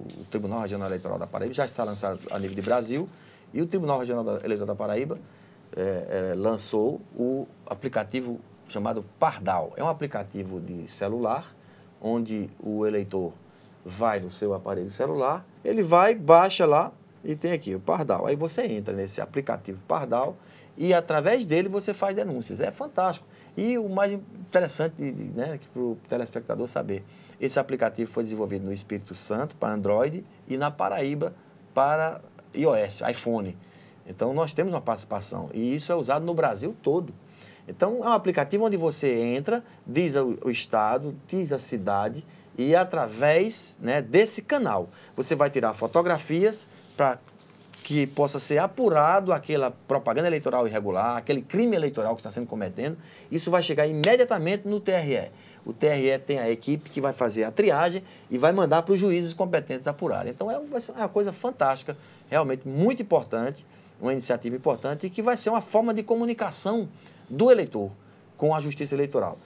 o Tribunal Regional Eleitoral da Paraíba, já está lançado a nível de Brasil, e o Tribunal Regional Eleitoral da Paraíba é, é, lançou o aplicativo chamado Pardal. É um aplicativo de celular, onde o eleitor vai no seu aparelho celular, ele vai, baixa lá e tem aqui o Pardal. Aí você entra nesse aplicativo Pardal e através dele você faz denúncias. É fantástico. E o mais interessante né, para o telespectador saber, esse aplicativo foi desenvolvido no Espírito Santo para Android e na Paraíba para iOS, iPhone. Então nós temos uma participação e isso é usado no Brasil todo. Então, é um aplicativo onde você entra, diz o estado, diz a cidade e através né, desse canal você vai tirar fotografias para que possa ser apurado aquela propaganda eleitoral irregular, aquele crime eleitoral que está sendo cometendo. Isso vai chegar imediatamente no TRE. O TRE tem a equipe que vai fazer a triagem e vai mandar para os juízes competentes apurarem. Então, é uma coisa fantástica, realmente muito importante, uma iniciativa importante e que vai ser uma forma de comunicação do eleitor com a Justiça Eleitoral.